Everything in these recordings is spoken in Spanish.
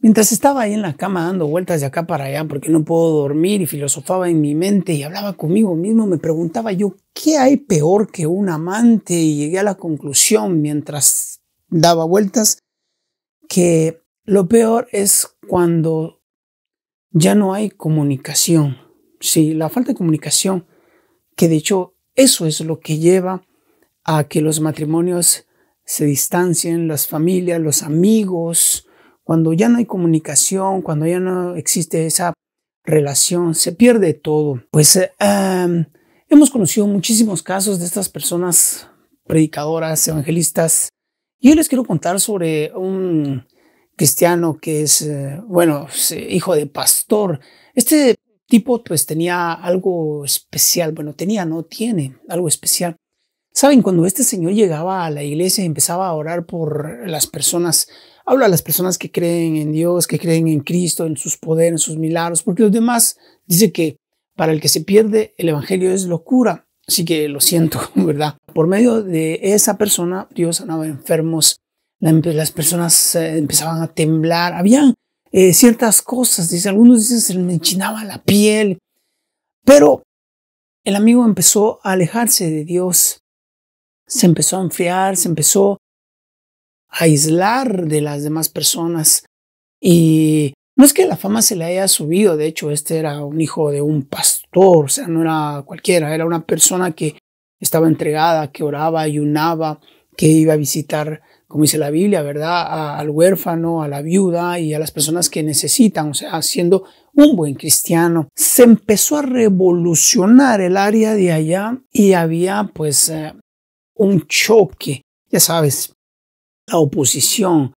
Mientras estaba ahí en la cama dando vueltas de acá para allá porque no puedo dormir y filosofaba en mi mente y hablaba conmigo mismo, me preguntaba yo, ¿qué hay peor que un amante? Y llegué a la conclusión mientras daba vueltas que lo peor es cuando ya no hay comunicación. Sí, la falta de comunicación, que de hecho eso es lo que lleva a que los matrimonios se distancien, las familias, los amigos, cuando ya no hay comunicación, cuando ya no existe esa relación, se pierde todo. Pues em, hemos conocido muchísimos casos de estas personas predicadoras, evangelistas, y hoy les quiero contar sobre un cristiano que es, eh, bueno, hijo de pastor. Este tipo pues tenía algo especial, bueno, tenía, no tiene algo especial. Saben, cuando este señor llegaba a la iglesia y empezaba a orar por las personas, Habla a las personas que creen en Dios, que creen en Cristo, en sus poderes, en sus milagros, porque los demás dice que para el que se pierde el Evangelio es locura. Así que lo siento, ¿verdad? Por medio de esa persona, Dios sanaba enfermos, las personas eh, empezaban a temblar, habían eh, ciertas cosas, dice, algunos dicen se les enchinaba la piel, pero el amigo empezó a alejarse de Dios, se empezó a enfriar, se empezó aislar de las demás personas. Y no es que la fama se le haya subido, de hecho, este era un hijo de un pastor, o sea, no era cualquiera, era una persona que estaba entregada, que oraba, ayunaba, que iba a visitar, como dice la Biblia, ¿verdad?, al huérfano, a la viuda y a las personas que necesitan, o sea, siendo un buen cristiano. Se empezó a revolucionar el área de allá y había pues eh, un choque, ya sabes, la oposición.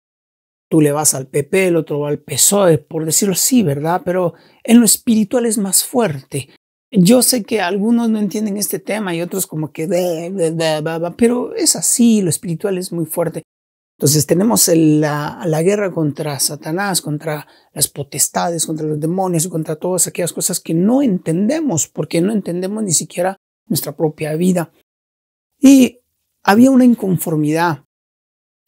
Tú le vas al PP, el otro va al PSOE, por decirlo así, ¿verdad? Pero en lo espiritual es más fuerte. Yo sé que algunos no entienden este tema y otros como que, de, pero es así, lo espiritual es muy fuerte. Entonces tenemos la, la, guerra contra Satanás, contra las potestades, contra los demonios, contra todas aquellas cosas que no entendemos, porque no entendemos ni siquiera nuestra propia vida. Y había una inconformidad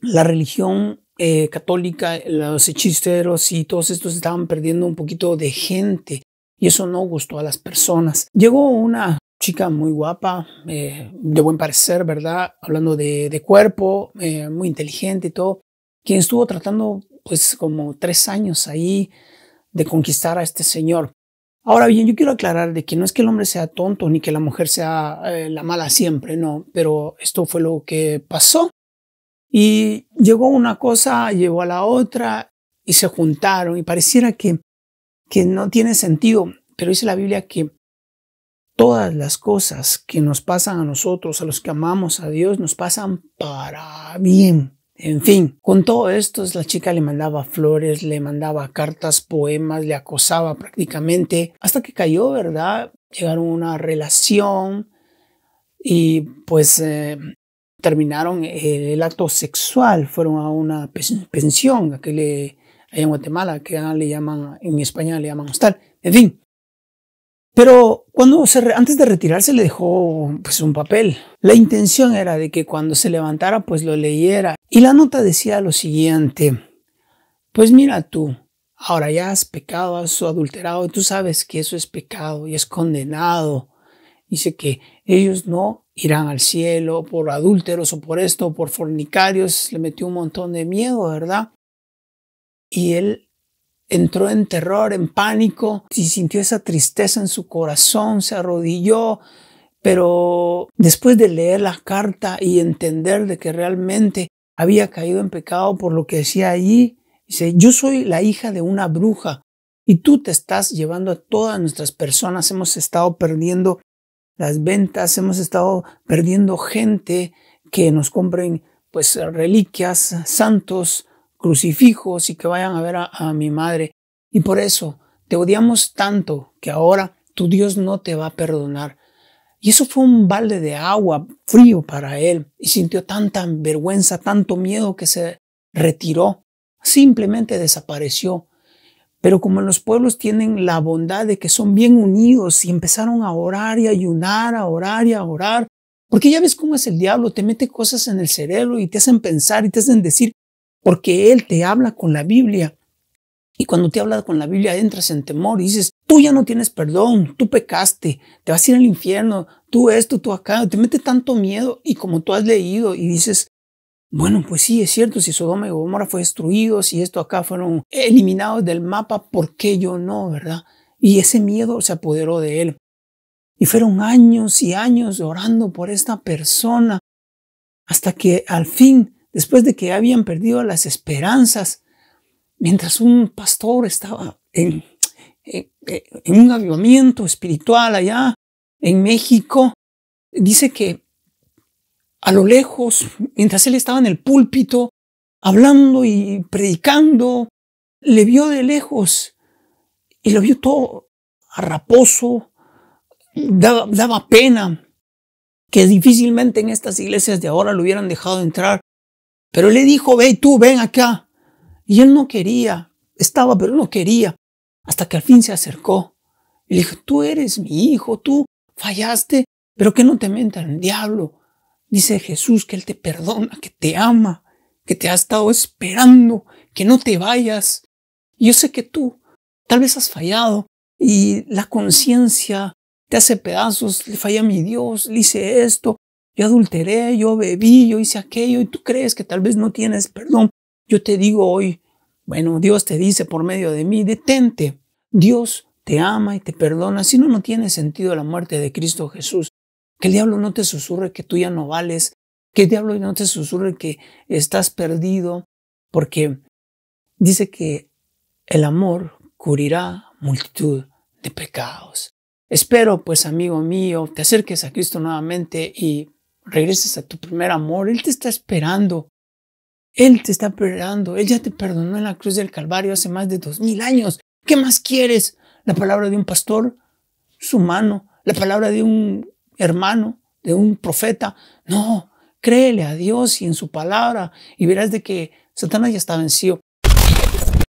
la religión eh, católica, los hechiceros y todos estos estaban perdiendo un poquito de gente y eso no gustó a las personas. Llegó una chica muy guapa, eh, de buen parecer, ¿verdad? Hablando de, cuerpo, eh, muy inteligente y todo, quien estuvo tratando pues como tres años ahí de conquistar a este señor. Ahora bien, yo quiero aclarar de que no es que el hombre sea tonto ni que la mujer sea la mala siempre, no, pero esto fue lo que pasó. Y llegó una cosa, llegó a la otra y se juntaron y pareciera que, no tiene sentido, pero dice la Biblia que todas las cosas que nos pasan a nosotros, a los que amamos a Dios, nos pasan para bien. En fin, con todo esto, la chica le mandaba flores, le mandaba cartas, poemas, le acosaba prácticamente, hasta que cayó, ¿verdad? Llegaron a una relación y pues eh, terminaron eh, el acto sexual, fueron a una pensión, que en Guatemala, que le llaman, en España le llaman hostal, en fin. Pero cuando antes de retirarse le dejó pues un papel. La intención era de que cuando se levantara pues lo leyera. Y la nota decía lo siguiente, pues mira tú, ahora ya has pecado, has adulterado, y tú sabes que eso es pecado y es condenado dice que ellos no irán al cielo por adúlteros o por esto, por fornicarios, le metió un montón de miedo, ¿verdad? Y él entró en terror, en pánico, y sintió esa tristeza en su corazón, se arrodilló, pero después de leer la carta y entender de que realmente había caído en pecado por lo que decía allí, dice, yo soy la hija de una bruja y tú te estás llevando a todas nuestras personas, hemos estado perdiendo las ventas, hemos estado perdiendo gente que nos compren pues reliquias, santos, crucifijos y que vayan a ver a, a, mi madre. Y por eso te odiamos tanto que ahora tu Dios no te va a perdonar. Y eso fue un balde de agua frío para él y sintió tanta vergüenza, tanto miedo que se retiró, simplemente desapareció. Pero como los pueblos tienen la bondad de que son bien unidos y empezaron a orar y a ayunar, a orar y a orar, porque ya ves cómo es el diablo, te mete cosas en el cerebro y te hacen pensar y te hacen decir, porque él te habla con la Biblia. Y cuando te habla con la Biblia entras en temor y dices, tú ya no tienes perdón, tú pecaste, te vas a ir al infierno, tú esto, tú acá, te mete tanto miedo y como tú has leído y dices, bueno, pues sí, es cierto, si Sodoma y Gomorra fue destruido, si esto acá fueron eliminados del mapa, ¿por qué yo no, verdad? Y ese miedo se apoderó de él. Y fueron años y años orando por esta persona, hasta que al fin, después de que habían perdido las esperanzas, mientras un pastor estaba en, en un avivamiento espiritual allá en México, dice que a lo lejos, mientras él estaba en el púlpito, hablando y predicando, le vio de lejos y lo vio todo raposo, daba, pena, que difícilmente en estas iglesias de ahora lo hubieran dejado entrar. Pero le dijo, ve tú, ven acá. Y él no quería, estaba, pero no quería, hasta que al fin se acercó. Y le dijo, tú eres mi hijo, tú fallaste, pero que no te mentan el diablo. Dice Jesús que Él te perdona, que te ama, que te ha estado esperando, que no te vayas. yo sé que tú tal vez has fallado y la conciencia te hace pedazos, le falla a mi Dios, le hice esto, yo adulteré, yo bebí, yo hice aquello y tú crees que tal vez no tienes perdón. Yo te digo hoy, bueno, Dios te dice por medio de mí, detente. Dios te ama y te perdona. Si no, no tiene sentido la muerte de Cristo Jesús. Que el diablo no te susurre que tú ya no vales. Que el diablo no te susurre que estás perdido. Porque dice que el amor cubrirá multitud de pecados. Espero, pues, amigo mío, te acerques a Cristo nuevamente y regreses a tu primer amor. Él te está esperando. Él te está esperando. Él ya te perdonó en la cruz del Calvario hace más de dos mil años. ¿Qué más quieres? La palabra de un pastor, su mano, la palabra de un hermano, de un profeta. No, créele a Dios y en su palabra y verás de que Satanás ya está vencido.